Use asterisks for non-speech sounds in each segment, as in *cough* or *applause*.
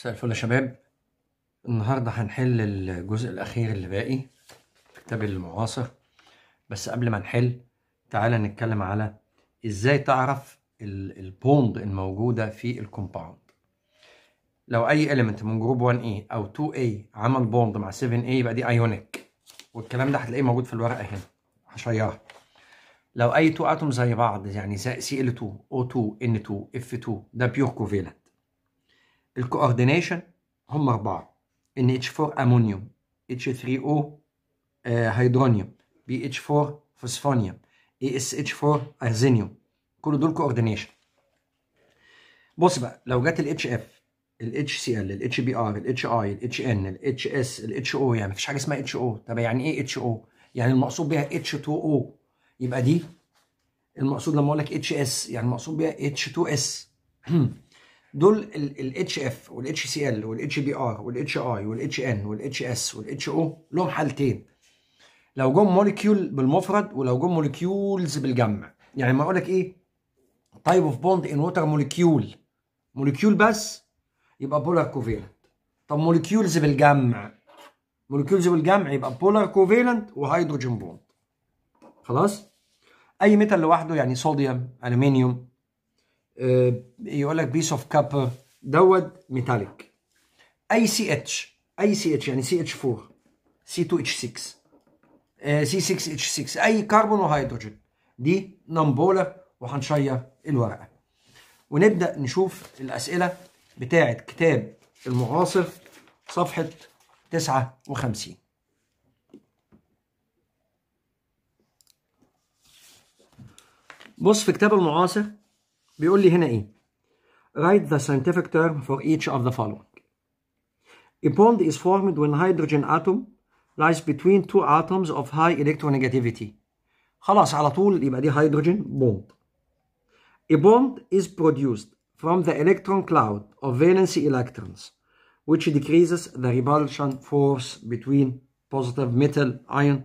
مساء الفل يا شباب النهاردة هنحل الجزء الأخير اللي باقي في كتاب المعاصر بس قبل ما نحل تعالى نتكلم على إزاي تعرف البوند الموجودة في الكومباوند لو أي إليمنت من جروب 1A أو 2A عمل بوند مع 7A يبقى دي أيونيك والكلام ده هتلاقيه موجود في الورقة هنا هشيرها لو أي تو أتوم زي بعض يعني سي ال 2 او 2 ان 2 اف 2 ده بيور كوفيلنت الكوردينيشن هم اربعه ان اتش 4 امونيوم اتش 3 او آه، هيدرونيوم بي اتش 4 فوسفونيوم اي اس اتش 4 ارزينيوم كل دول كوردينيشن بص بقى لو جت ال سي ال الاتش ال ار ال اي ال ان ال اس ال او يعني مفيش حاجه اسمها اتش او طب يعني ايه اتش او يعني المقصود بيها اتش 2 او يبقي دي المقصود لما اقول لك اتش اس يعني المقصود بيها اتش 2 اس *clears throat* دول الاتش اف والاتش سي ال والاتش بي ار والاتش اي والاتش ان والاتش اس والاتش او لهم حالتين لو جم موليكيول بالمفرد ولو جم موليكيولز بالجمع يعني ما اقول لك ايه تايب اوف بوند ان ووتر موليكيول موليكيول بس يبقى بولار كوفيلنت طب موليكيولز بالجمع موليكيولز بالجمع يبقى بولار كوفيلنت وهيدروجين بوند خلاص اي ميتال لوحده يعني صوديوم المنيوم يقول لك بيس اوف كابر دوت ميتاليك اي سي اتش اي سي اتش يعني سي اتش 4 سي 2 اتش 6 سي 6 اتش 6 اي كربون وهيدروجين دي نمبوله وهنشير الورقه ونبدا نشوف الاسئله بتاعه كتاب المعاصر صفحه 59 بص في كتاب المعاصر بيقول لي هنا ايه write the scientific term for each of the following a bond is formed when hydrogen atom lies between two atoms of high electronegativity خلاص على طول يبقى دي hydrogen bond a bond is produced from the electron cloud of valency electrons which decreases the repulsion force between positive metal ion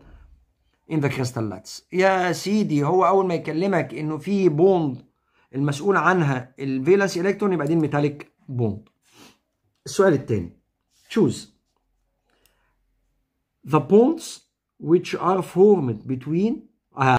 in the crystal lattice يا سيدي هو اول ما يكلمك انه في بوند المسؤول عنها الفيلانس الكترون يبقى دي الميتاليك بوند السؤال الثاني choose the bonds which are formed between